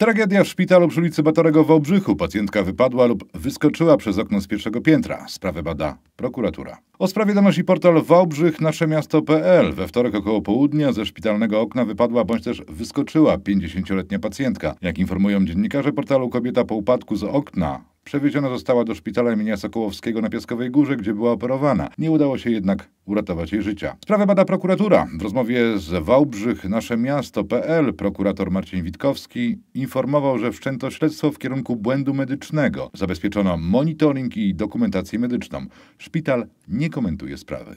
Tragedia w szpitalu przy ulicy Batorego w Wałbrzychu. Pacjentka wypadła lub wyskoczyła przez okno z pierwszego piętra. Sprawę bada prokuratura. O sprawie donosi portal Wałbrzych Nasze Miasto.pl. We wtorek około południa ze szpitalnego okna wypadła bądź też wyskoczyła 50-letnia pacjentka. Jak informują dziennikarze portalu, kobieta po upadku z okna przewieziona została do szpitala imienia Sokołowskiego na Piaskowej Górze, gdzie była operowana. Nie udało się jednak uratować jej życia. Sprawę bada prokuratura. W rozmowie z Wałbrzych Nasze Miasto.pl prokurator Marcin Witkowski informował, że wszczęto śledztwo w kierunku błędu medycznego. Zabezpieczono monitoring i dokumentację medyczną. Szpital nie komentuje sprawy.